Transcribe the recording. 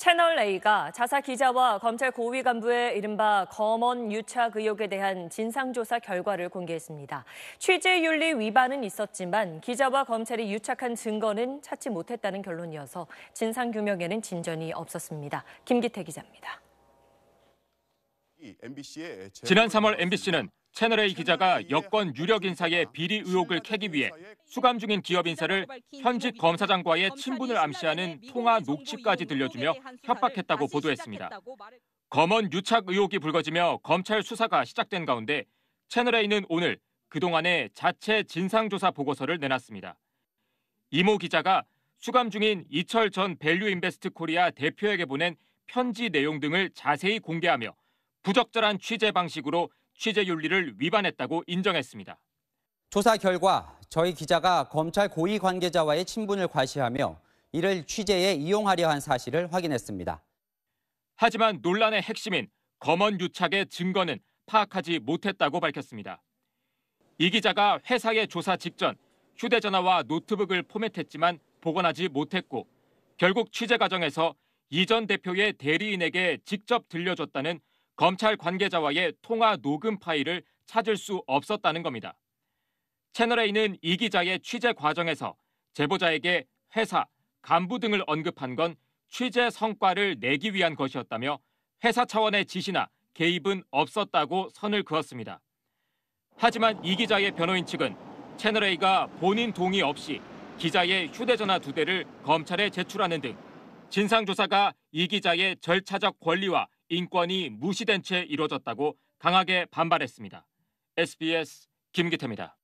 채널A가 자사 기자와 검찰 고위 간부의 이른바 검언 유착 의혹에 대한 진상조사 결과를 공개했습니다. 취재윤리 위반은 있었지만 기자와 검찰이 유착한 증거는 찾지 못했다는 결론이어서 진상규명에는 진전이 없었습니다. 김기태 기자입니다. 지난 3월 MBC는 채널A 기자가 여권 유력 인사의 비리 의혹을 캐기 위해 수감 중인 기업 인사를 현직 검사장과의 친분을 암시하는 통화 녹취까지 들려주며 협박했다고 보도했습니다. 검언 유착 의혹이 불거지며 검찰 수사가 시작된 가운데 채널A는 오늘 그동안의 자체 진상조사 보고서를 내놨습니다. 이모 기자가 수감 중인 이철 전 밸류인베스트 코리아 대표에게 보낸 편지 내용 등을 자세히 공개하며 부적절한 취재 방식으로 취재 윤리를 위반했다고 인정했습니다. 조사 결과 저희 기자가 검찰 고위 관계자와의 친분을 과시하며 이를 취재에 이용하려 한 사실을 확인했습니다. 하지만 논란의 핵심인 검언 유착의 증거는 파악하지 못했다고 밝혔습니다. 이 기자가 회사의 조사 직전 휴대전화와 노트북을 포맷했지만 복원하지 못했고 결국 취재 과정에서 이전 대표의 대리인에게 직접 들려줬다는 검찰 관계자와의 통화 녹음 파일을 찾을 수 없었다는 겁니다. 채널A는 이 기자의 취재 과정에서 제보자에게 회사, 간부 등을 언급한 건 취재 성과를 내기 위한 것이었다며 회사 차원의 지시나 개입은 없었다고 선을 그었습니다. 하지만 이 기자의 변호인 측은 채널A가 본인 동의 없이 기자의 휴대전화 두 대를 검찰에 제출하는 등 진상조사가 이 기자의 절차적 권리와 인권이 무시된 채이루어졌다고 강하게 반발했습니다. SBS 김기태입니다.